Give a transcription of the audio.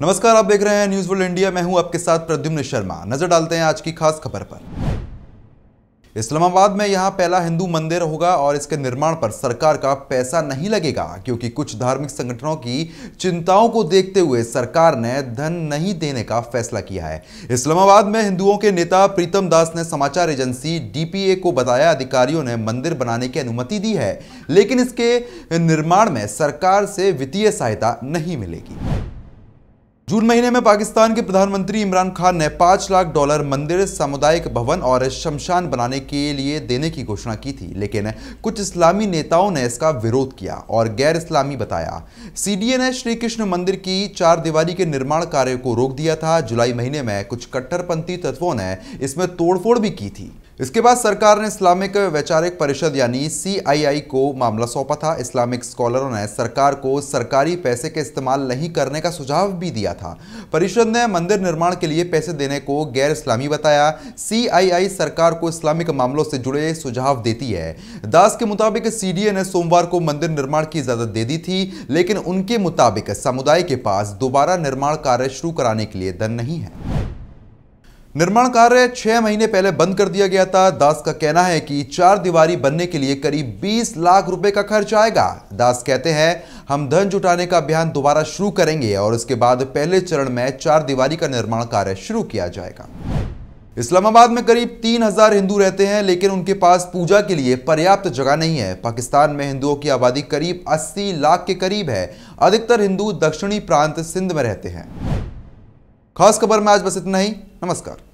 नमस्कार आप देख रहे हैं न्यूज वर्ल्ड इंडिया मैं हूं आपके साथ प्रद्युम्न शर्मा नजर डालते हैं आज की खास खबर पर इस्लामाबाद में यहां पहला हिंदू मंदिर होगा और इसके निर्माण पर सरकार का पैसा नहीं लगेगा क्योंकि कुछ धार्मिक संगठनों की चिंताओं को देखते हुए सरकार ने धन नहीं देने का फैसला किया है इस्लामाबाद में हिंदुओं के नेता प्रीतम दास ने समाचार एजेंसी डीपीए को बताया अधिकारियों ने मंदिर बनाने की अनुमति दी है लेकिन इसके निर्माण में सरकार से वित्तीय सहायता नहीं मिलेगी जून महीने में पाकिस्तान के प्रधानमंत्री इमरान खान ने पांच लाख डॉलर मंदिर सामुदायिक भवन और शमशान बनाने के लिए देने की घोषणा की थी लेकिन कुछ इस्लामी नेताओं ने इसका विरोध किया और गैर इस्लामी बताया सीडीए ने श्री कृष्ण मंदिर की चार दीवारी के निर्माण कार्य को रोक दिया था जुलाई महीने में कुछ कट्टरपंथी तत्वों ने इसमें तोड़फोड़ भी की थी इसके बाद सरकार ने इस्लामिक वैचारिक परिषद यानी सीआईआई को मामला सौंपा था इस्लामिक स्कॉलरों ने सरकार को सरकारी पैसे के इस्तेमाल नहीं करने का सुझाव भी दिया था परिषद ने मंदिर निर्माण के लिए पैसे देने को गैर इस्लामी बताया सीआईआई सरकार को इस्लामिक मामलों से जुड़े सुझाव देती है दास के मुताबिक सीडीए ने सोमवार को मंदिर निर्माण की इजाजत दे दी थी लेकिन उनके मुताबिक समुदाय के पास दोबारा निर्माण कार्य शुरू कराने के लिए धन नहीं है निर्माण कार्य छह महीने पहले बंद कर दिया गया था दास का कहना है कि चार दीवारी बनने के लिए करीब 20 लाख रुपए का खर्च आएगा दास कहते हैं हम धन जुटाने का अभियान दोबारा शुरू करेंगे और उसके बाद पहले चरण में चार दीवारी का निर्माण कार्य शुरू किया जाएगा इस्लामाबाद में करीब 3000 हिंदू रहते हैं लेकिन उनके पास पूजा के लिए पर्याप्त जगह नहीं है पाकिस्तान में हिंदुओं की आबादी करीब 80 लाख के करीब है अधिकतर हिंदू दक्षिणी प्रांत सिंध में रहते हैं खास खबर में आज बस इतना ही नमस्कार